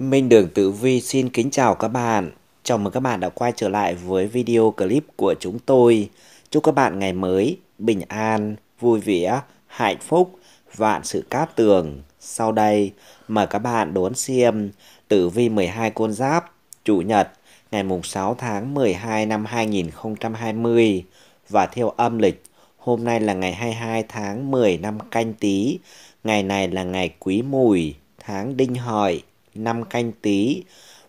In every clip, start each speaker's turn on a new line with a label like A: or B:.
A: Minh Đường Tử Vi xin kính chào các bạn. Chào mừng các bạn đã quay trở lại với video clip của chúng tôi. Chúc các bạn ngày mới bình an, vui vẻ, hạnh phúc, vạn sự cát tường. Sau đây, mời các bạn đón xem Tử Vi 12 con giáp, Chủ nhật, ngày mùng 6 tháng 12 năm 2020 và theo âm lịch, hôm nay là ngày 22 tháng 10 năm canh tý. ngày này là ngày quý mùi, tháng đinh hợi năm canh tý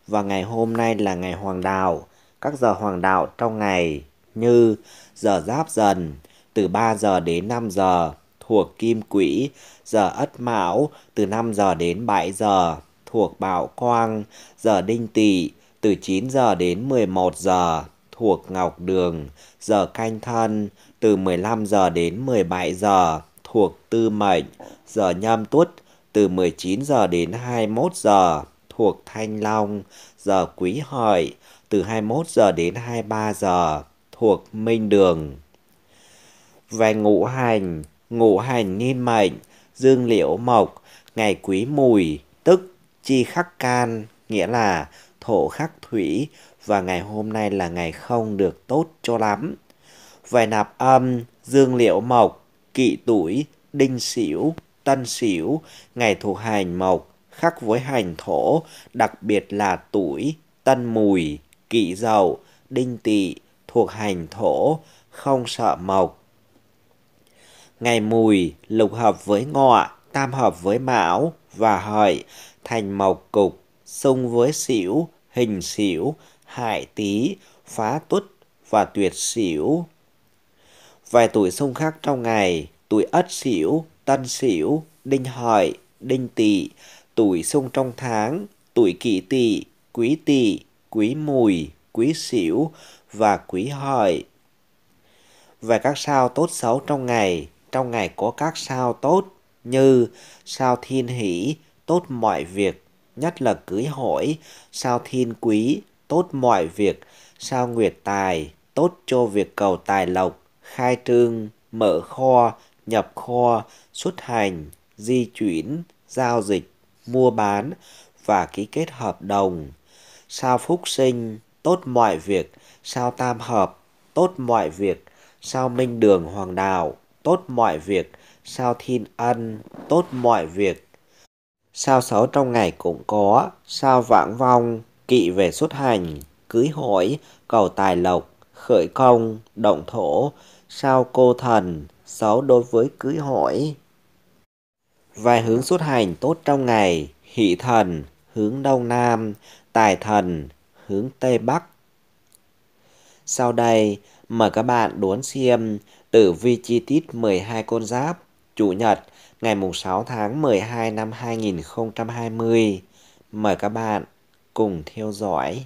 A: và ngày hôm nay là ngày hoàng đạo. Các giờ hoàng đạo trong ngày như giờ giáp dần từ 3 giờ đến 5 giờ thuộc kim quỹ, giờ ất mão từ 5 giờ đến 7 giờ thuộc bảo quang, giờ đinh tỵ từ 9 giờ đến 11 giờ thuộc ngọc đường, giờ canh thân từ 15 giờ đến 17 giờ thuộc tư mệnh, giờ nhâm tuất từ 19 giờ đến 21 giờ thuộc Thanh Long, giờ Quý Hợi từ 21 giờ đến 23 giờ thuộc Minh Đường. Về ngũ hành, ngũ hành niên mệnh, dương liễu mộc, ngày quý mùi, tức chi khắc can, nghĩa là thổ khắc thủy và ngày hôm nay là ngày không được tốt cho lắm. Về nạp âm, dương liễu mộc, kỵ tuổi, đinh sửu tân sửu ngày thuộc hành mộc khắc với hành thổ, đặc biệt là tuổi, tân mùi, kỷ dậu, đinh tỵ thuộc hành thổ, không sợ mộc. Ngày mùi lục hợp với ngọ, tam hợp với mão và hợi, thành mộc cục, xung với sửu hình sửu hại tý, phá tuất và tuyệt sửu Vài tuổi xung khắc trong ngày, tuổi ất sửu Tân Sửu, Đinh Hợi, Đinh Tỵ, tuổi xung trong tháng, tuổi Kỷ Tỵ, Quý Tỵ, Quý Mùi, Quý Sửu và Quý Hợi. Về các sao tốt xấu trong ngày, trong ngày có các sao tốt như sao thiên hỷ, tốt mọi việc, nhất là cưới hỏi, sao thiên quý, tốt mọi việc, sao nguyệt tài, tốt cho việc cầu tài lộc, khai trương, mở kho, nhập kho, xuất hành, di chuyển, giao dịch, mua bán và ký kết hợp đồng. Sao phúc sinh, tốt mọi việc, sao tam hợp, tốt mọi việc, sao minh đường hoàng đạo, tốt mọi việc, sao thiên ân, tốt mọi việc. Sao xấu trong ngày cũng có, sao vãng vong, kỵ về xuất hành, cưới hỏi, cầu tài lộc, khởi công, động thổ, sao cô thần, xấu đối với cưới hỏi. Vài hướng xuất hành tốt trong ngày, hỷ thần, hướng đông nam, tài thần, hướng tây bắc. Sau đây, mời các bạn đốn xem tử vi chi tiết 12 con giáp, chủ nhật, ngày 6 tháng 12 năm 2020. Mời các bạn cùng theo dõi.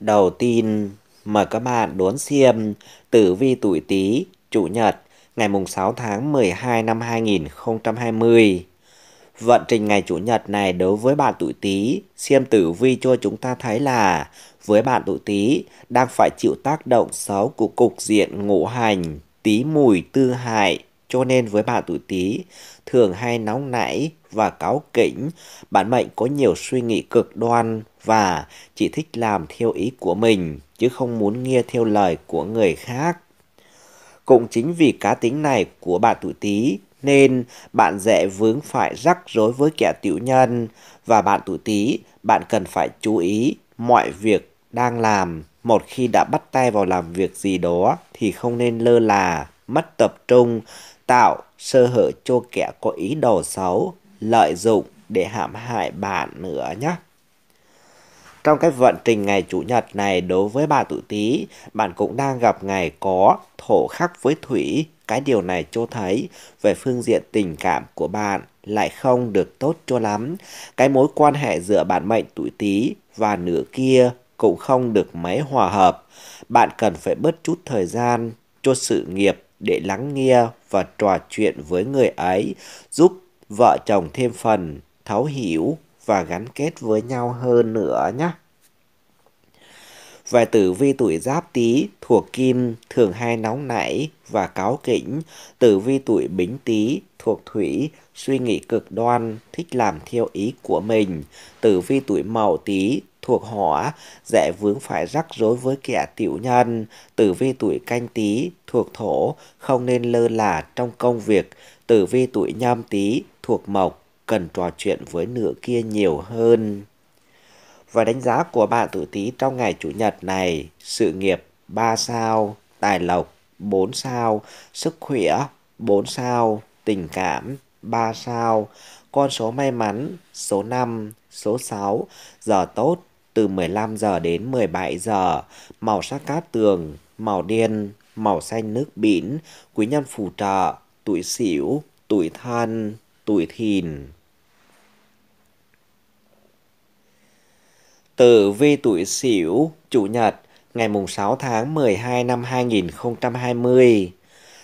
A: Đầu tiên, Mời các bạn đón xem Tử vi tuổi Tý, Chủ nhật, ngày mùng 6 tháng 12 năm 2020. Vận trình ngày Chủ nhật này đối với bạn tuổi Tý, xem tử vi cho chúng ta thấy là với bạn tuổi Tý đang phải chịu tác động xấu của cục diện ngũ hành Tý mùi tư hại cho nên với bạn tuổi Tý, thường hay nóng nảy và cáu kỉnh, bạn mệnh có nhiều suy nghĩ cực đoan và chỉ thích làm theo ý của mình chứ không muốn nghe theo lời của người khác. Cũng chính vì cá tính này của bạn tuổi Tý nên bạn dễ vướng phải rắc rối với kẻ tiểu nhân và bạn tuổi Tý, bạn cần phải chú ý mọi việc đang làm. Một khi đã bắt tay vào làm việc gì đó thì không nên lơ là, mất tập trung tạo sơ hở cho kẻ có ý đồ xấu lợi dụng để hãm hại bạn nữa nhé. Trong cái vận trình ngày Chủ nhật này đối với bà tuổi Tý, bạn cũng đang gặp ngày có thổ khắc với thủy. Cái điều này cho thấy về phương diện tình cảm của bạn lại không được tốt cho lắm. Cái mối quan hệ giữa bản mệnh tuổi Tý và nửa kia cũng không được mấy hòa hợp. Bạn cần phải bớt chút thời gian cho sự nghiệp để lắng nghe và trò chuyện với người ấy, giúp vợ chồng thêm phần thấu hiểu và gắn kết với nhau hơn nữa nhé. Vài tử vi tuổi giáp tý thuộc kim thường hay nóng nảy và cáo kỉnh, tử vi tuổi bính tý thuộc thủy suy nghĩ cực đoan, thích làm theo ý của mình, tử vi tuổi mậu tý thuộc hỏa, dễ vướng phải rắc rối với kẻ tiểu nhân, tử vi tuổi canh tý thuộc thổ, không nên lơ là trong công việc, tử vi tuổi nhâm tý thuộc mộc, cần trò chuyện với nửa kia nhiều hơn. Và đánh giá của bạn tuổi Tý trong ngày Chủ nhật này, sự nghiệp 3 sao, tài lộc 4 sao, sức khỏe 4 sao, tình cảm 3 sao, con số may mắn số 5, số 6, giờ tốt từ 15 giờ đến 17 giờ, màu sắc cát tường, màu đen, màu xanh nước biển, quý nhân phù trợ, tuổi sửu, tuổi thân, tuổi thìn. Tử vi tuổi Sửu, Chủ nhật, ngày mùng 6 tháng 12 năm 2020.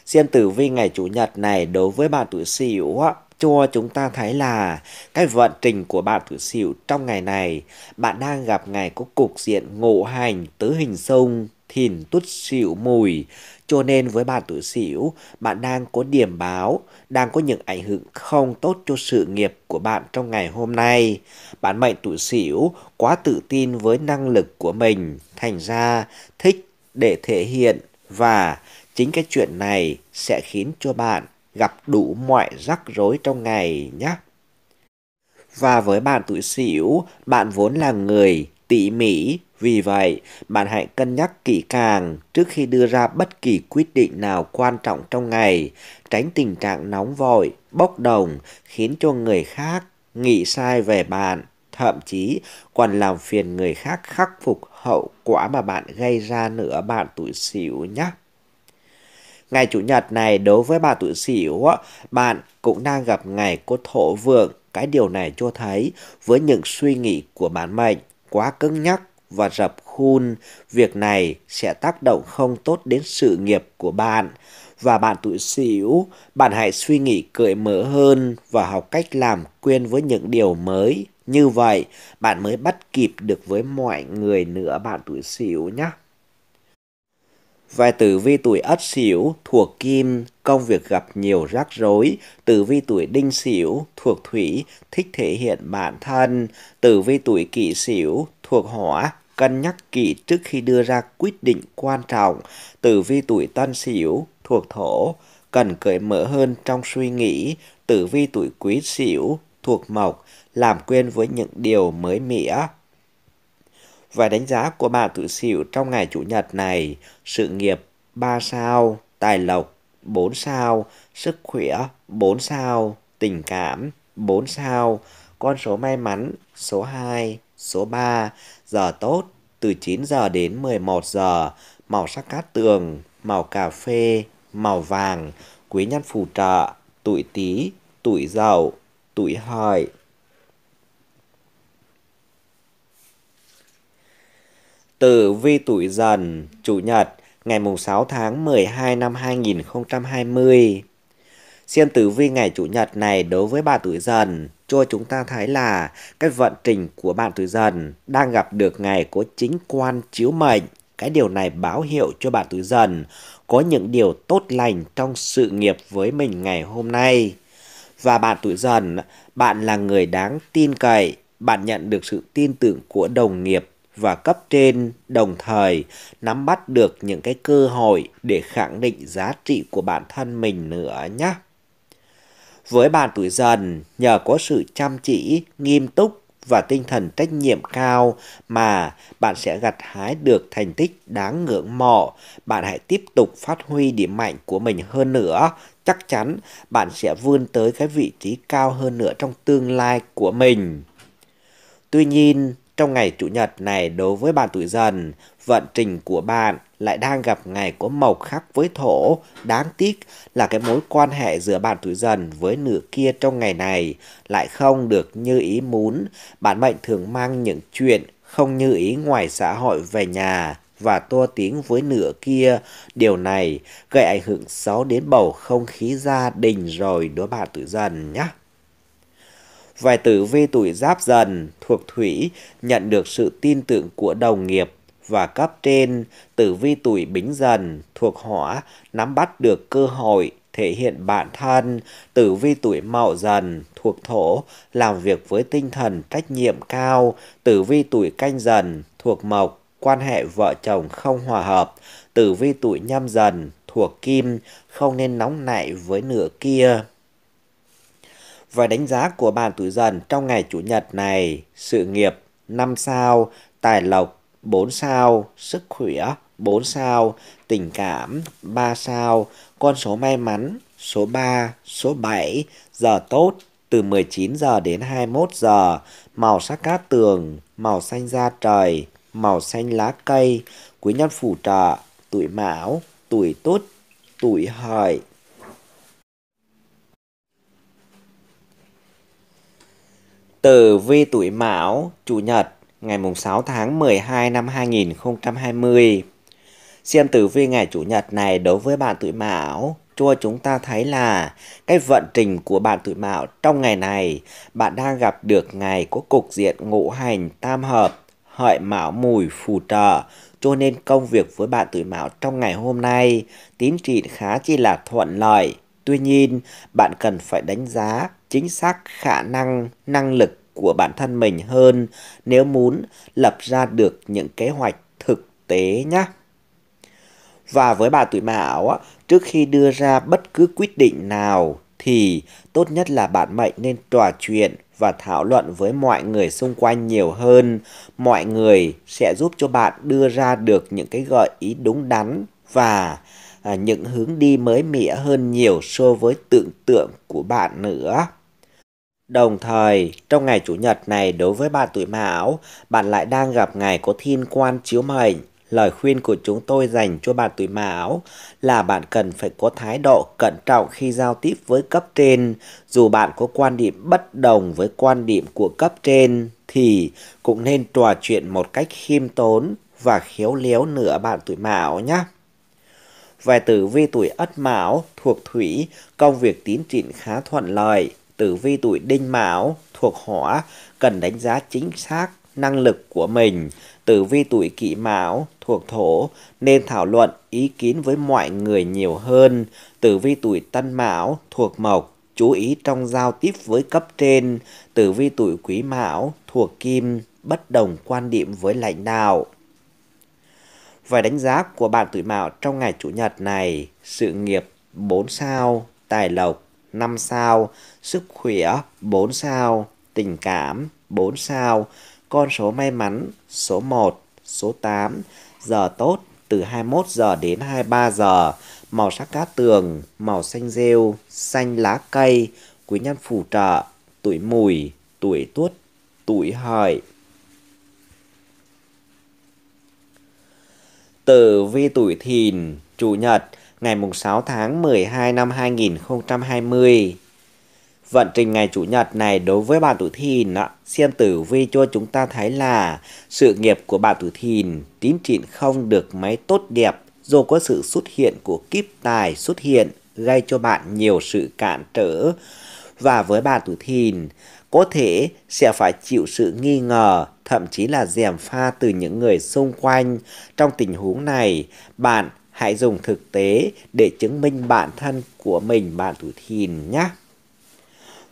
A: Xem tử vi ngày Chủ nhật này đối với bạn tuổi Sửu cho chúng ta thấy là cái vận trình của bạn tuổi Sửu trong ngày này, bạn đang gặp ngày có cục diện ngộ hành tứ hình xung thìn tút xỉu mùi. Cho nên với bạn tuổi xỉu, bạn đang có điểm báo, đang có những ảnh hưởng không tốt cho sự nghiệp của bạn trong ngày hôm nay. Bạn mệnh tuổi xỉu quá tự tin với năng lực của mình, thành ra thích để thể hiện và chính cái chuyện này sẽ khiến cho bạn gặp đủ mọi rắc rối trong ngày nhé. Và với bạn tuổi xỉu bạn vốn là người tỉ mỉ, vì vậy, bạn hãy cân nhắc kỹ càng trước khi đưa ra bất kỳ quyết định nào quan trọng trong ngày, tránh tình trạng nóng vội, bốc đồng khiến cho người khác nghĩ sai về bạn, thậm chí còn làm phiền người khác khắc phục hậu quả mà bạn gây ra nữa bạn tuổi xỉu nhé. Ngày Chủ nhật này đối với bà tuổi xỉu, bạn cũng đang gặp ngày có thổ vượng. Cái điều này cho thấy với những suy nghĩ của bản mệnh quá cứng nhắc và rập khuôn, việc này sẽ tác động không tốt đến sự nghiệp của bạn. Và bạn tuổi xỉu, bạn hãy suy nghĩ cởi mở hơn và học cách làm quen với những điều mới. Như vậy, bạn mới bắt kịp được với mọi người nữa bạn tuổi xỉu nhé. Vài tử vi tuổi ất sửu thuộc kim, công việc gặp nhiều rắc rối. Tử vi tuổi đinh sửu thuộc thủy, thích thể hiện bản thân. Tử vi tuổi kỷ sửu thuộc hỏa, cân nhắc kỹ trước khi đưa ra quyết định quan trọng. Tử vi tuổi tân sửu thuộc thổ, cần cởi mở hơn trong suy nghĩ. Tử vi tuổi quý sửu thuộc mộc, làm quen với những điều mới mẻ. Và đánh giá của bạn tự xỉu trong ngày Chủ nhật này, sự nghiệp 3 sao, tài lộc 4 sao, sức khỏe 4 sao, tình cảm 4 sao, con số may mắn số 2, số 3, giờ tốt từ 9 giờ đến 11 giờ, màu sắc cát tường, màu cà phê, màu vàng, quý nhân phù trợ, tuổi tí, tuổi dậu, tuổi hợi, Tử vi tuổi dần, chủ nhật, ngày 6 tháng 12 năm 2020. Xem tử vi ngày chủ nhật này đối với bạn tuổi dần, cho chúng ta thấy là cái vận trình của bạn tuổi dần đang gặp được ngày có chính quan chiếu mệnh. Cái điều này báo hiệu cho bạn tuổi dần có những điều tốt lành trong sự nghiệp với mình ngày hôm nay. Và bạn tuổi dần, bạn là người đáng tin cậy, bạn nhận được sự tin tưởng của đồng nghiệp và cấp trên đồng thời nắm bắt được những cái cơ hội để khẳng định giá trị của bản thân mình nữa nhé. Với bạn tuổi dần, nhờ có sự chăm chỉ, nghiêm túc và tinh thần trách nhiệm cao mà bạn sẽ gặt hái được thành tích đáng ngưỡng mộ. Bạn hãy tiếp tục phát huy điểm mạnh của mình hơn nữa. Chắc chắn bạn sẽ vươn tới cái vị trí cao hơn nữa trong tương lai của mình. Tuy nhiên, trong ngày Chủ nhật này đối với bạn tuổi dần, vận trình của bạn lại đang gặp ngày có màu khắc với thổ. Đáng tiếc là cái mối quan hệ giữa bạn tuổi dần với nửa kia trong ngày này lại không được như ý muốn. Bạn mệnh thường mang những chuyện không như ý ngoài xã hội về nhà và to tiếng với nửa kia. Điều này gây ảnh hưởng xấu đến bầu không khí gia đình rồi đối bạn tuổi dần nhé. Vài tử vi tuổi giáp dần thuộc thủy nhận được sự tin tưởng của đồng nghiệp và cấp trên. Tử vi tuổi bính dần thuộc hỏa nắm bắt được cơ hội thể hiện bản thân. Tử vi tuổi mậu dần thuộc thổ làm việc với tinh thần trách nhiệm cao. Tử vi tuổi canh dần thuộc mộc quan hệ vợ chồng không hòa hợp. Tử vi tuổi nhâm dần thuộc kim không nên nóng nảy với nửa kia và đánh giá của bạn tuổi dần trong ngày Chủ nhật này. Sự nghiệp 5 sao, tài lộc 4 sao, sức khỏe 4 sao, tình cảm 3 sao, con số may mắn số 3, số 7, giờ tốt từ 19 giờ đến 21 giờ, màu sắc cát tường, màu xanh da trời, màu xanh lá cây, quý nhân phù trợ, tuổi mão, tuổi tốt, tuổi hợi, Tử vi tuổi Mão, Chủ nhật, ngày 6 tháng 12 năm 2020. Xem tử vi ngày Chủ nhật này đối với bạn tuổi Mão, cho chúng ta thấy là cái vận trình của bạn tuổi Mão trong ngày này, bạn đang gặp được ngày có cục diện ngũ hành tam hợp, hợi Mão mùi phù trợ, cho nên công việc với bạn tuổi Mão trong ngày hôm nay tiến triển khá chi là thuận lợi. Tuy nhiên, bạn cần phải đánh giá chính xác khả năng, năng lực của bản thân mình hơn nếu muốn lập ra được những kế hoạch thực tế nhé. Và với bà tuổi mão, trước khi đưa ra bất cứ quyết định nào thì tốt nhất là bạn mệnh nên trò chuyện và thảo luận với mọi người xung quanh nhiều hơn. Mọi người sẽ giúp cho bạn đưa ra được những cái gợi ý đúng đắn và à, những hướng đi mới mẻ hơn nhiều so với tưởng tượng của bạn nữa. Đồng thời, trong ngày Chủ nhật này đối với bạn tuổi Mão, bạn lại đang gặp ngày có thiên quan chiếu mệnh. Lời khuyên của chúng tôi dành cho bạn tuổi Mão là bạn cần phải có thái độ cẩn trọng khi giao tiếp với cấp trên. Dù bạn có quan điểm bất đồng với quan điểm của cấp trên thì cũng nên trò chuyện một cách khiêm tốn và khéo léo nữa bạn tuổi Mão nhé. Về tử vi tuổi Ất Mão thuộc Thủy, công việc tiến triển khá thuận lợi, tử vi tuổi đinh mão thuộc hỏa cần đánh giá chính xác năng lực của mình. Tử vi tuổi kỷ mão thuộc thổ nên thảo luận ý kiến với mọi người nhiều hơn. Tử vi tuổi tân mão thuộc mộc chú ý trong giao tiếp với cấp trên. Tử vi tuổi quý mão thuộc kim bất đồng quan điểm với lãnh đạo. Vài đánh giá của bạn tuổi mão trong ngày chủ nhật này, sự nghiệp 4 sao, tài lộc 5 sao, sức khỏe 4 sao, tình cảm 4 sao, con số may mắn số 1, số 8, giờ tốt từ 21 giờ đến 23 giờ, màu sắc cát tường, màu xanh rêu, xanh lá cây, quý nhân phù trợ, tuổi mùi, tuổi tuất, tuổi hợi. Tử vi tuổi thìn, chủ nhật, ngày 6 tháng 12 năm 2020. Vận trình ngày Chủ nhật này đối với bạn tuổi Thìn, xem tử vi cho chúng ta thấy là sự nghiệp của bạn tuổi Thìn tín trịn không được mấy tốt đẹp do có sự xuất hiện của kiếp tài xuất hiện gây cho bạn nhiều sự cản trở. Và với bạn tuổi Thìn, có thể sẽ phải chịu sự nghi ngờ, thậm chí là gièm pha từ những người xung quanh. Trong tình huống này, bạn hãy dùng thực tế để chứng minh bản thân của mình bạn tuổi thìn nhé.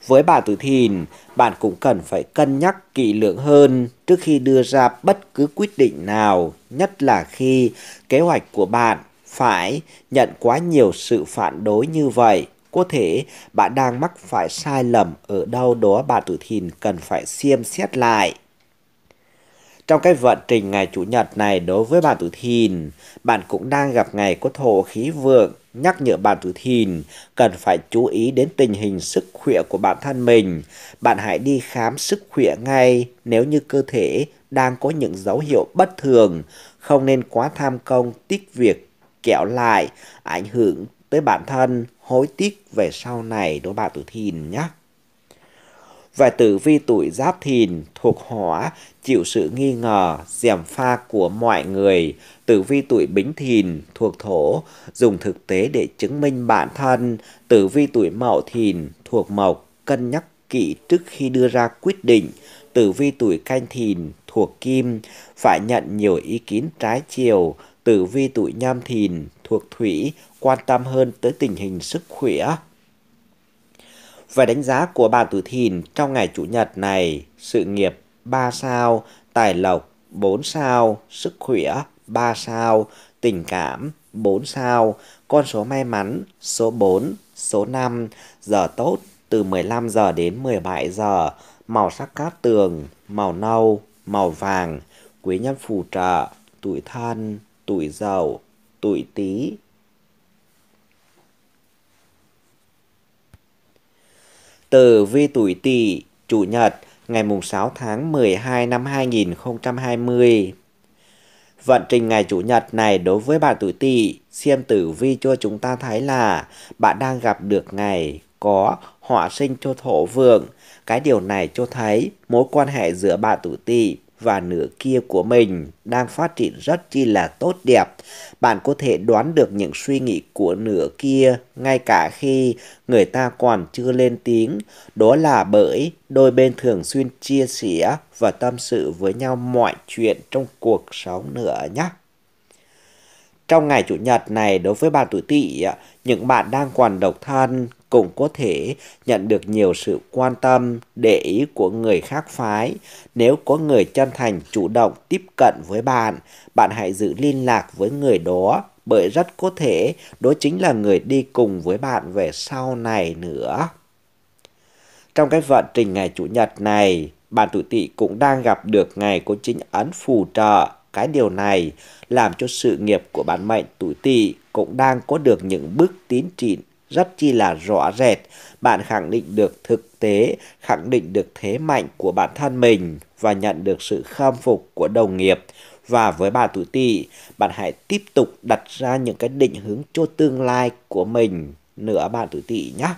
A: Với bạn tuổi thìn, bạn cũng cần phải cân nhắc kỹ lưỡng hơn trước khi đưa ra bất cứ quyết định nào, nhất là khi kế hoạch của bạn phải nhận quá nhiều sự phản đối như vậy. Có thể bạn đang mắc phải sai lầm ở đâu đó bạn tuổi thìn cần phải xem xét lại trong cái vận trình ngày Chủ nhật này đối với bạn tuổi thìn, bạn cũng đang gặp ngày có thổ khí vượng, nhắc nhở bạn tuổi thìn cần phải chú ý đến tình hình sức khỏe của bản thân mình. Bạn hãy đi khám sức khỏe ngay nếu như cơ thể đang có những dấu hiệu bất thường, không nên quá tham công tích việc kéo lại, ảnh hưởng tới bản thân, hối tiếc về sau này đối bạn tuổi thìn nhé và tử vi tuổi giáp thìn thuộc hỏa chịu sự nghi ngờ, gièm pha của mọi người. Tử vi tuổi bính thìn thuộc thổ dùng thực tế để chứng minh bản thân. Tử vi tuổi mậu thìn thuộc mộc cân nhắc kỹ trước khi đưa ra quyết định. Tử vi tuổi canh thìn thuộc kim phải nhận nhiều ý kiến trái chiều. Tử vi tuổi nhâm thìn thuộc thủy quan tâm hơn tới tình hình sức khỏe về đánh giá của bà Tử Thìn trong ngày Chủ nhật này, sự nghiệp 3 sao, tài lộc 4 sao, sức khỏe 3 sao, tình cảm 4 sao, con số may mắn số 4, số 5, giờ tốt từ 15 giờ đến 17 giờ, màu sắc cát tường, màu nâu, màu vàng, quý nhân phù trợ, tuổi thân, tuổi giàu, tuổi tí, tờ Vi Tuổi Tỵ, Chủ nhật, ngày 6 tháng 12 năm 2020. Vận trình ngày Chủ nhật này đối với bạn tuổi tỵ, xem tử vi cho chúng ta thấy là bạn đang gặp được ngày có họa sinh cho thổ vượng. Cái điều này cho thấy mối quan hệ giữa bạn tuổi tỵ và nửa kia của mình đang phát triển rất chi là tốt đẹp. Bạn có thể đoán được những suy nghĩ của nửa kia ngay cả khi người ta còn chưa lên tiếng. Đó là bởi đôi bên thường xuyên chia sẻ và tâm sự với nhau mọi chuyện trong cuộc sống nữa nhé. Trong ngày Chủ nhật này, đối với bạn tuổi tỵ, những bạn đang còn độc thân cũng có thể nhận được nhiều sự quan tâm, để ý của người khác phái. Nếu có người chân thành chủ động tiếp cận với bạn, bạn hãy giữ liên lạc với người đó bởi rất có thể đó chính là người đi cùng với bạn về sau này nữa. Trong cái vận trình ngày Chủ nhật này, bạn tuổi tỵ cũng đang gặp được ngày có chính ấn phù trợ cái điều này làm cho sự nghiệp của bản mệnh tuổi tỵ cũng đang có được những bước tiến triển rất chi là rõ rệt. Bạn khẳng định được thực tế, khẳng định được thế mạnh của bản thân mình và nhận được sự khâm phục của đồng nghiệp. Và với bạn tuổi tỵ, bạn hãy tiếp tục đặt ra những cái định hướng cho tương lai của mình nữa bạn tuổi tỵ nhé.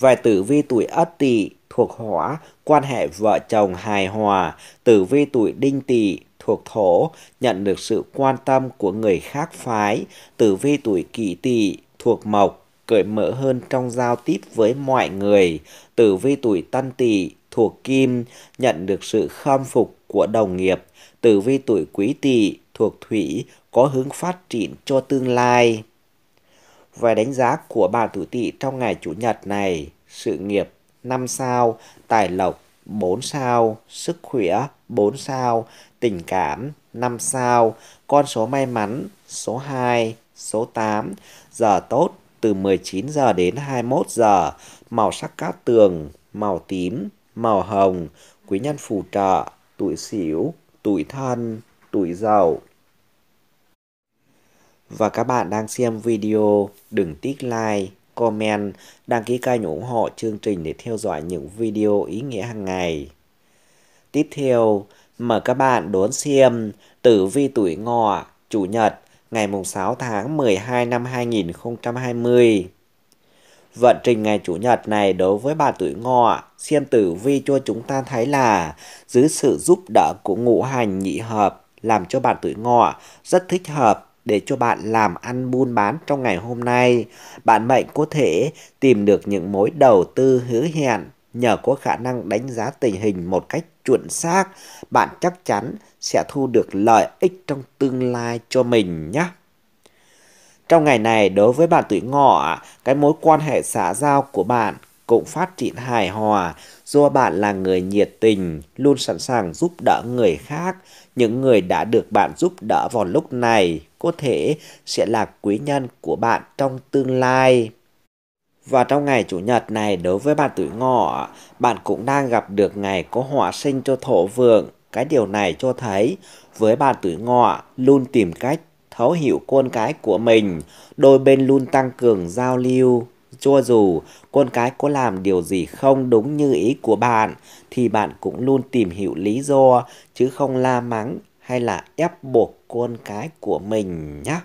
A: Về tử vi tuổi Ất Tỵ thuộc hỏa, quan hệ vợ chồng hài hòa, tử vi tuổi đinh tỵ thuộc thổ, nhận được sự quan tâm của người khác phái, tử vi tuổi kỷ tỵ thuộc mộc, cởi mở hơn trong giao tiếp với mọi người, tử vi tuổi tân tỵ thuộc kim, nhận được sự khâm phục của đồng nghiệp, tử vi tuổi quý tỵ thuộc thủy, có hướng phát triển cho tương lai. Về đánh giá của bạn tuổi tỵ trong ngày chủ nhật này, sự nghiệp 5 sao, tài lộc 4 sao, sức khỏe 4 sao, tình cảm 5 sao, con số may mắn số 2, số 8, giờ tốt từ 19 giờ đến 21 giờ, màu sắc cát tường, màu tím, màu hồng, quý nhân phù trợ, tuổi xỉu, tuổi thân, tuổi giàu Và các bạn đang xem video, đừng tích like comment, đăng ký kênh ủng hộ chương trình để theo dõi những video ý nghĩa hàng ngày. Tiếp theo, mời các bạn đón xem Tử vi tuổi ngọ, Chủ nhật, ngày 6 tháng 12 năm 2020. Vận trình ngày Chủ nhật này đối với bà tuổi ngọ, xem tử vi cho chúng ta thấy là dưới sự giúp đỡ của ngũ hành nhị hợp làm cho bạn tuổi ngọ rất thích hợp để cho bạn làm ăn buôn bán trong ngày hôm nay. Bạn mệnh có thể tìm được những mối đầu tư hứa hẹn nhờ có khả năng đánh giá tình hình một cách chuẩn xác. Bạn chắc chắn sẽ thu được lợi ích trong tương lai cho mình nhé. Trong ngày này, đối với bạn tuổi ngọ, cái mối quan hệ xã giao của bạn cũng phát triển hài hòa, do bạn là người nhiệt tình, luôn sẵn sàng giúp đỡ người khác. Những người đã được bạn giúp đỡ vào lúc này có thể sẽ là quý nhân của bạn trong tương lai. Và trong ngày Chủ nhật này đối với bạn tuổi ngọ, bạn cũng đang gặp được ngày có hỏa sinh cho thổ vượng. Cái điều này cho thấy với bạn tuổi ngọ luôn tìm cách thấu hiểu con cái của mình, đôi bên luôn tăng cường giao lưu, cho dù con cái có làm điều gì không đúng như ý của bạn thì bạn cũng luôn tìm hiểu lý do chứ không la mắng hay là ép buộc con cái của mình nhé.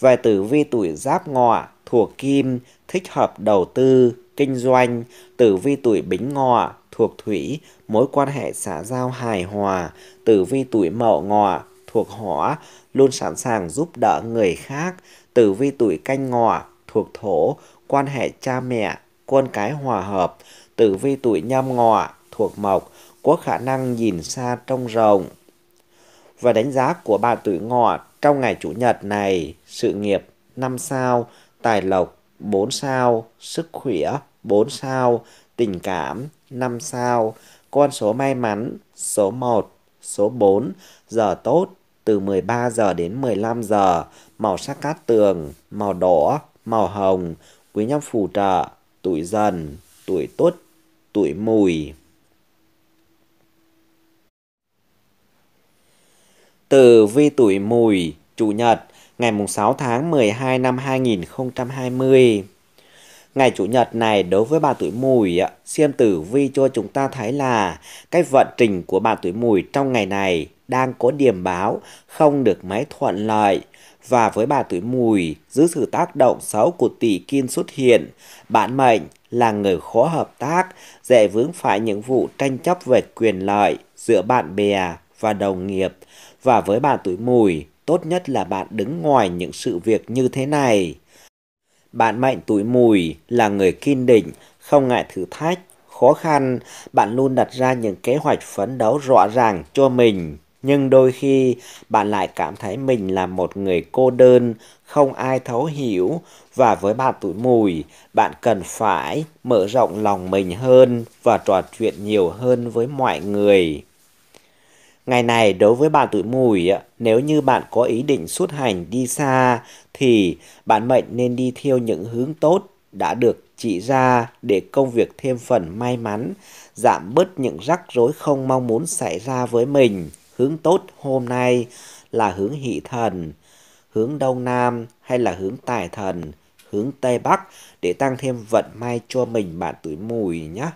A: Về tử vi tuổi giáp ngọ thuộc kim thích hợp đầu tư, kinh doanh, tử vi tuổi bính ngọ thuộc thủy, mối quan hệ xã giao hài hòa, tử vi tuổi mậu ngọ thuộc hỏa, luôn sẵn sàng giúp đỡ người khác, tử vi tuổi canh ngọ thuộc thổ, quan hệ cha mẹ, quân cái hòa hợp, tử vi tuổi nhâm ngọ thuộc mộc, có khả năng nhìn xa trông rộng. Và đánh giá của bạn tuổi ngọ trong ngày chủ nhật này, sự nghiệp 5 sao, tài lộc 4 sao, sức khỏe 4 sao, tình cảm 5 sao, con số may mắn số 1, số 4, giờ tốt từ 13 giờ đến 15 giờ, màu sắc cát tường, màu đỏ, màu hồng quý nhân phù trợ tuổi dần, tuổi tốt tuổi mùi. Từ vi tuổi mùi, Chủ nhật, ngày 6 tháng 12 năm 2020. Ngày Chủ nhật này đối với bà tuổi mùi, xem tử vi cho chúng ta thấy là cái vận trình của bà tuổi mùi trong ngày này đang có điểm báo không được máy thuận lợi và với bà tuổi mùi dưới sự tác động xấu của tỷ kim xuất hiện, bản mệnh là người khó hợp tác, dễ vướng phải những vụ tranh chấp về quyền lợi giữa bạn bè và đồng nghiệp. Và với bà tuổi mùi, tốt nhất là bạn đứng ngoài những sự việc như thế này. Bạn mệnh tuổi mùi là người kiên định, không ngại thử thách, khó khăn, bạn luôn đặt ra những kế hoạch phấn đấu rõ ràng cho mình nhưng đôi khi bạn lại cảm thấy mình là một người cô đơn, không ai thấu hiểu và với bạn tuổi mùi, bạn cần phải mở rộng lòng mình hơn và trò chuyện nhiều hơn với mọi người. Ngày này đối với bạn tuổi mùi, nếu như bạn có ý định xuất hành đi xa thì bạn mệnh nên đi theo những hướng tốt đã được chỉ ra để công việc thêm phần may mắn, giảm bớt những rắc rối không mong muốn xảy ra với mình. Hướng tốt hôm nay là hướng hỷ thần, hướng đông nam hay là hướng tài thần, hướng tây bắc để tăng thêm vận may cho mình bạn tuổi mùi nhé.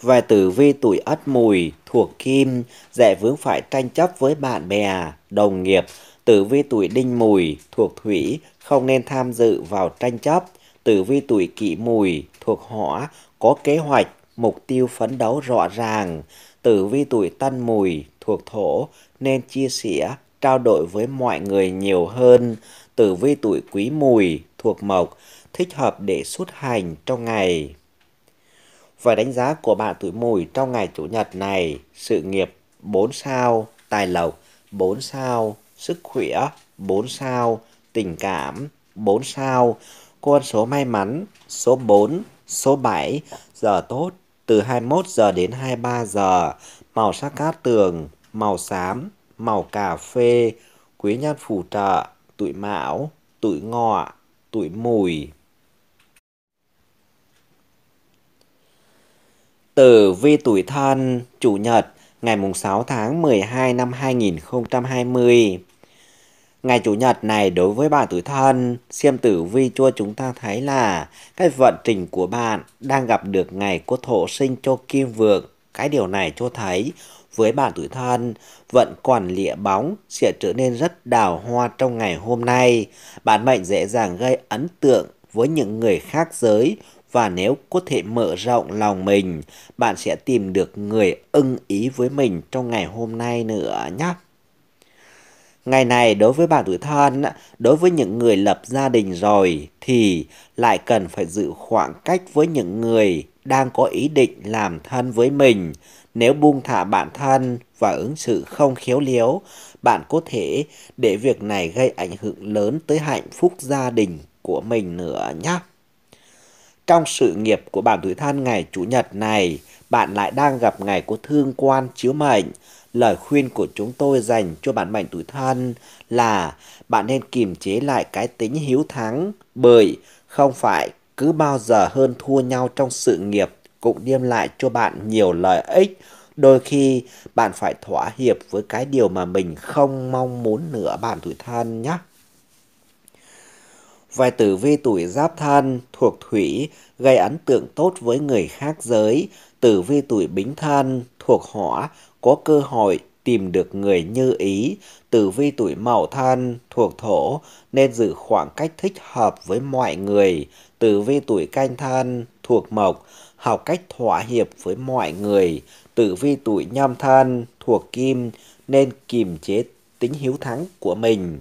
A: Vài tử vi tuổi ất mùi thuộc kim, dễ vướng phải tranh chấp với bạn bè, đồng nghiệp. Tử vi tuổi đinh mùi thuộc thủy, không nên tham dự vào tranh chấp. Tử vi tuổi kỷ mùi thuộc hỏa, có kế hoạch, mục tiêu phấn đấu rõ ràng. Tử vi tuổi Tân Mùi thuộc thổ nên chia sẻ, trao đổi với mọi người nhiều hơn. Tử vi tuổi Quý Mùi thuộc mộc thích hợp để xuất hành trong ngày. Và đánh giá của bạn tuổi Mùi trong ngày chủ nhật này, sự nghiệp 4 sao, tài lộc 4 sao, sức khỏe 4 sao, tình cảm 4 sao, con số may mắn số 4, số 7, giờ tốt từ 21 giờ đến 23 giờ, màu sắc cát tường, màu xám, màu cà phê, quý nhân phù trợ, tuổi mão, tuổi ngọ, tuổi mùi. Tử vi tuổi thân, chủ nhật, ngày 6 tháng 12 năm 2020. Ngày Chủ nhật này đối với bạn tuổi thân, xem tử vi cho chúng ta thấy là cái vận trình của bạn đang gặp được ngày có thổ sinh cho kim vượng. Cái điều này cho thấy với bạn tuổi thân, vận quản lịa bóng sẽ trở nên rất đào hoa trong ngày hôm nay. Bạn mệnh dễ dàng gây ấn tượng với những người khác giới và nếu có thể mở rộng lòng mình, bạn sẽ tìm được người ưng ý với mình trong ngày hôm nay nữa nhé. Ngày này đối với bà tuổi thân, đối với những người lập gia đình rồi thì lại cần phải giữ khoảng cách với những người đang có ý định làm thân với mình. Nếu buông thả bản thân và ứng xử không khéo léo, bạn có thể để việc này gây ảnh hưởng lớn tới hạnh phúc gia đình của mình nữa nhé. Trong sự nghiệp của bạn tuổi thân ngày Chủ nhật này, bạn lại đang gặp ngày của thương quan chiếu mệnh lời khuyên của chúng tôi dành cho bạn mạnh tuổi thân là bạn nên kiềm chế lại cái tính hiếu thắng bởi không phải cứ bao giờ hơn thua nhau trong sự nghiệp cũng đem lại cho bạn nhiều lợi ích. Đôi khi bạn phải thỏa hiệp với cái điều mà mình không mong muốn nữa bạn tuổi thân nhé. Vài tử vi tuổi giáp thân thuộc thủy gây ấn tượng tốt với người khác giới, tử vi tuổi bính thân thuộc hỏa có cơ hội tìm được người như ý, tử vi tuổi mậu thân thuộc thổ nên giữ khoảng cách thích hợp với mọi người, tử vi tuổi canh thân thuộc mộc, học cách thỏa hiệp với mọi người, tử vi tuổi nhâm thân thuộc kim nên kiềm chế tính hiếu thắng của mình.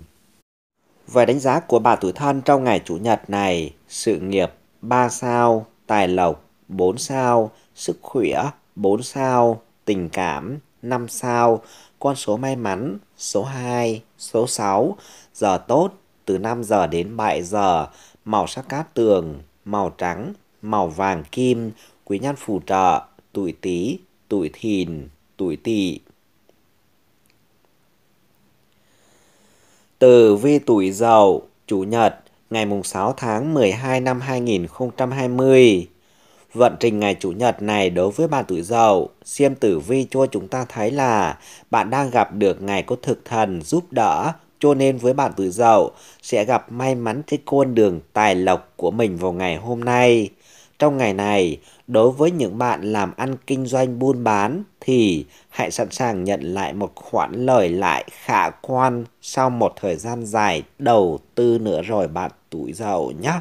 A: Về đánh giá của bà tuổi thân trong ngày chủ nhật này, sự nghiệp 3 sao, tài lộc 4 sao, sức khỏe 4 sao, tình cảm 5 sao, con số may mắn, số 2, số 6, giờ tốt từ 5 giờ đến 7 giờ, màu sắc cát tường, màu trắng, màu vàng kim, quý nhân phù trợ, tuổi tý, tuổi thìn, tuổi tỵ. Từ vi tuổi dậu, chủ nhật, ngày mùng 6 tháng 12 năm 2020. Vận trình ngày Chủ nhật này đối với bạn tuổi dậu, xiêm tử vi cho chúng ta thấy là bạn đang gặp được ngày có thực thần giúp đỡ, cho nên với bạn tuổi dậu sẽ gặp may mắn trên con đường tài lộc của mình vào ngày hôm nay. Trong ngày này, đối với những bạn làm ăn kinh doanh buôn bán thì hãy sẵn sàng nhận lại một khoản lời lại khả quan sau một thời gian dài đầu tư nữa rồi bạn tuổi dậu nhé.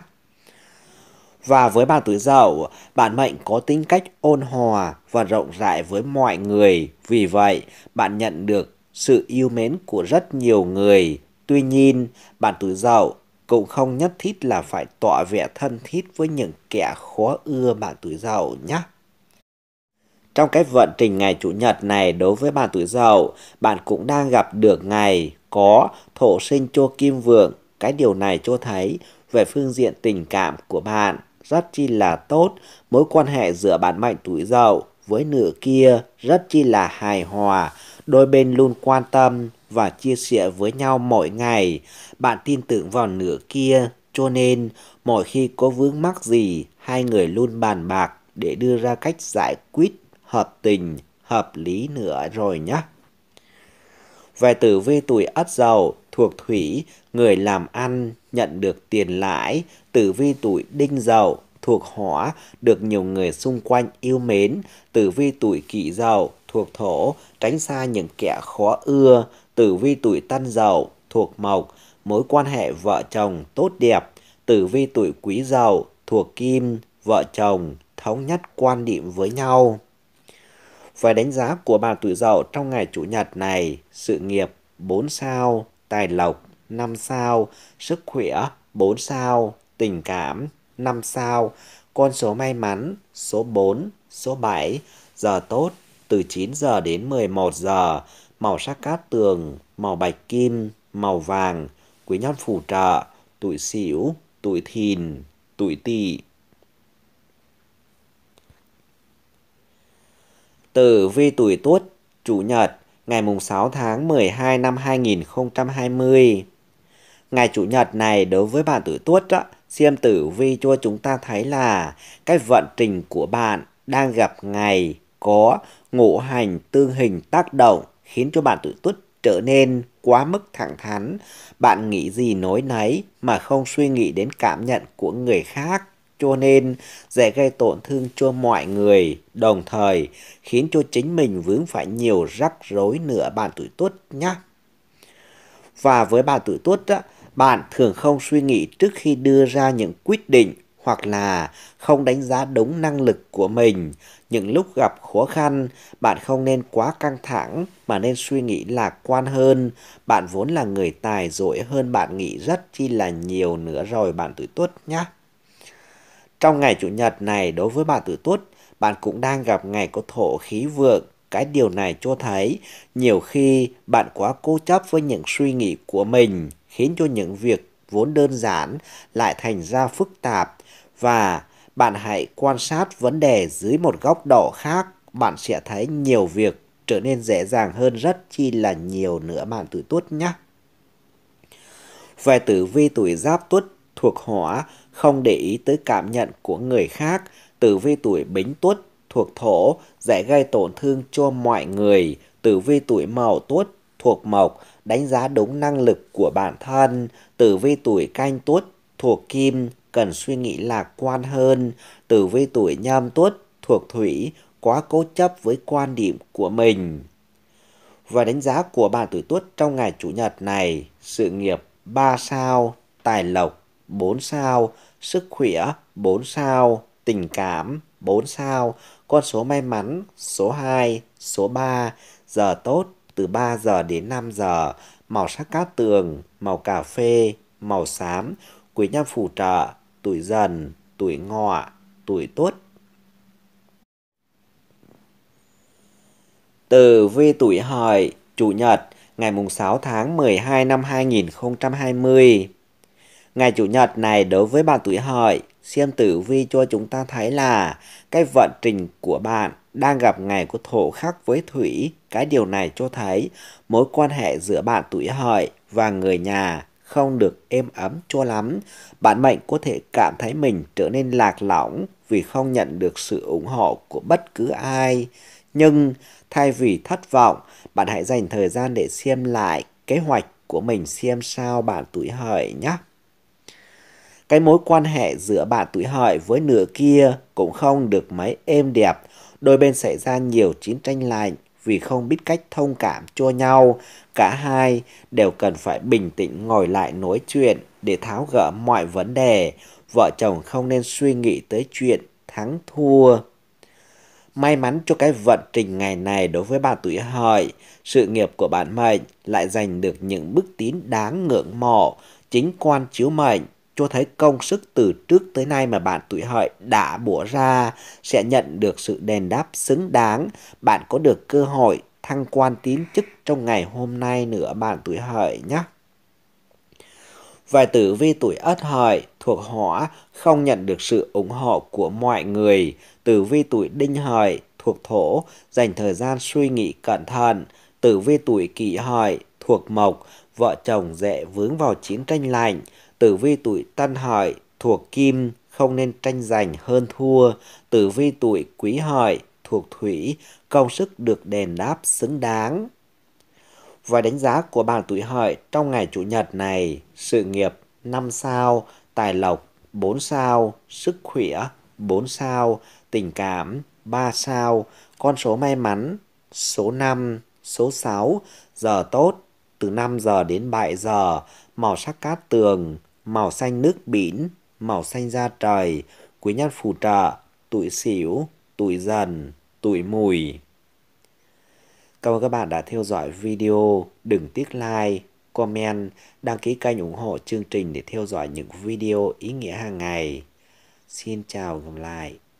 A: Và với bà tuổi dậu, bạn mệnh có tính cách ôn hòa và rộng rãi với mọi người. Vì vậy, bạn nhận được sự yêu mến của rất nhiều người. Tuy nhiên, bạn tuổi dậu cũng không nhất thiết là phải tỏ vẻ thân thiết với những kẻ khó ưa bạn tuổi dậu nhé. Trong cái vận trình ngày Chủ nhật này đối với bạn tuổi dậu, bạn cũng đang gặp được ngày có thổ sinh cho kim vượng. Cái điều này cho thấy về phương diện tình cảm của bạn rất chi là tốt, mối quan hệ giữa bạn mạnh tuổi dậu với nửa kia rất chi là hài hòa, đôi bên luôn quan tâm và chia sẻ với nhau mỗi ngày. Bạn tin tưởng vào nửa kia, cho nên mỗi khi có vướng mắc gì, hai người luôn bàn bạc để đưa ra cách giải quyết hợp tình, hợp lý nữa rồi nhé. Về tử vi tuổi Ất Dậu thuộc thủy, người làm ăn nhận được tiền lãi, tử vi tuổi đinh dậu thuộc hỏa được nhiều người xung quanh yêu mến, tử vi tuổi kỷ dậu thuộc thổ tránh xa những kẻ khó ưa, tử vi tuổi tân dậu thuộc mộc, mối quan hệ vợ chồng tốt đẹp, tử vi tuổi quý dậu thuộc kim, vợ chồng thống nhất quan điểm với nhau. Về đánh giá của bà tuổi dậu trong ngày chủ nhật này, sự nghiệp 4 sao, tài lộc 5 sao, sức khỏe 4 sao, tình cảm 5 sao, con số may mắn số 4, số 7, giờ tốt từ 9 giờ đến 11 giờ, màu sắc cát tường, màu bạch kim, màu vàng, quý nhân phù trợ, tuổi sửu, tuổi thìn, tuổi tỵ. Tử vi tuổi Tuất, chủ nhật, ngày mùng 6 tháng 12 năm 2020. Ngày Chủ nhật này đối với bạn tuổi tuất á, xem tử vi cho chúng ta thấy là cái vận trình của bạn đang gặp ngày có ngũ hành tương hình tác động khiến cho bạn tuổi tuất trở nên quá mức thẳng thắn. Bạn nghĩ gì nói nấy mà không suy nghĩ đến cảm nhận của người khác cho nên dễ gây tổn thương cho mọi người, đồng thời khiến cho chính mình vướng phải nhiều rắc rối nữa bạn tuổi tuất nhé. Và với bạn tuổi tuất á, bạn thường không suy nghĩ trước khi đưa ra những quyết định hoặc là không đánh giá đúng năng lực của mình. Những lúc gặp khó khăn, bạn không nên quá căng thẳng mà nên suy nghĩ lạc quan hơn. Bạn vốn là người tài giỏi hơn bạn nghĩ rất chi là nhiều nữa rồi bạn tuổi tuất nhé. Trong ngày Chủ nhật này đối với bạn tuổi tuất, bạn cũng đang gặp ngày có thổ khí vượng. Cái điều này cho thấy nhiều khi bạn quá cố chấp với những suy nghĩ của mình khiến cho những việc vốn đơn giản lại thành ra phức tạp và bạn hãy quan sát vấn đề dưới một góc độ khác, bạn sẽ thấy nhiều việc trở nên dễ dàng hơn rất chi là nhiều nữa bạn tuổi tuất nhé. Về tử vi tuổi giáp tuất thuộc hỏa, không để ý tới cảm nhận của người khác, tử vi tuổi bính tuất thuộc thổ dễ gây tổn thương cho mọi người, tử vi tuổi mậu tuất thuộc mộc đánh giá đúng năng lực của bản thân, tử vi tuổi canh tuất thuộc kim cần suy nghĩ lạc quan hơn, tử vi tuổi nhâm tuất thuộc thủy quá cố chấp với quan điểm của mình. Và đánh giá của bạn tuổi tuất trong ngày chủ nhật này, sự nghiệp 3 sao, tài lộc 4 sao, sức khỏe 4 sao, tình cảm 4 sao, con số may mắn số 2, số 3, giờ tốt từ 3 giờ đến 5 giờ, màu sắc cát tường, màu cà phê, màu xám, quý nhân phù trợ, tuổi dần, tuổi ngọ, tuổi tuất. Từ vi tuổi hợi, chủ nhật, ngày mùng 6 tháng 12 năm 2020. Ngày chủ nhật này đối với bạn tuổi hợi, xem tử vi cho chúng ta thấy là cái vận trình của bạn đang gặp ngày của thổ khắc với thủy, cái điều này cho thấy mối quan hệ giữa bạn tuổi hợi và người nhà không được êm ấm cho lắm. Bạn mệnh có thể cảm thấy mình trở nên lạc lõng vì không nhận được sự ủng hộ của bất cứ ai. Nhưng thay vì thất vọng, bạn hãy dành thời gian để xem lại kế hoạch của mình xem sao bạn tuổi hợi nhé. Cái mối quan hệ giữa bạn tuổi hợi với nửa kia cũng không được mấy êm đẹp Đôi bên xảy ra nhiều chiến tranh lạnh vì không biết cách thông cảm cho nhau. Cả hai đều cần phải bình tĩnh ngồi lại nói chuyện để tháo gỡ mọi vấn đề. Vợ chồng không nên suy nghĩ tới chuyện thắng thua. May mắn cho cái vận trình ngày này đối với bà tuổi hợi, sự nghiệp của bạn mệnh lại giành được những bước tiến đáng ngưỡng mộ, chính quan chiếu mệnh cho thấy công sức từ trước tới nay mà bạn tuổi hợi đã bỏ ra sẽ nhận được sự đền đáp xứng đáng. Bạn có được cơ hội thăng quan tiến chức trong ngày hôm nay nữa bạn tuổi hợi nhé. Vài tử vi tuổi ất hợi thuộc hỏa không nhận được sự ủng hộ của mọi người. Tử vi tuổi đinh hợi thuộc thổ dành thời gian suy nghĩ cẩn thận. Tử vi tuổi kỷ hợi thuộc mộc vợ chồng dễ vướng vào chiến tranh lạnh tử vi tuổi tân hợi thuộc kim không nên tranh giành hơn thua, tử vi tuổi quý hợi thuộc thủy, công sức được đền đáp xứng đáng. Và đánh giá của bạn tuổi hợi trong ngày chủ nhật này, sự nghiệp 5 sao, tài lộc 4 sao, sức khỏe 4 sao, tình cảm 3 sao, con số may mắn số 5, số 6, giờ tốt từ 5 giờ đến 7 giờ, màu sắc cát tường màu xanh nước biển, màu xanh da trời, quý nhân phù trợ, tuổi xỉu, tuổi dần, tuổi mùi. Cảm ơn các bạn đã theo dõi video. Đừng tiếc like, comment, đăng ký kênh ủng hộ chương trình để theo dõi những video ý nghĩa hàng ngày. Xin chào và gặp lại.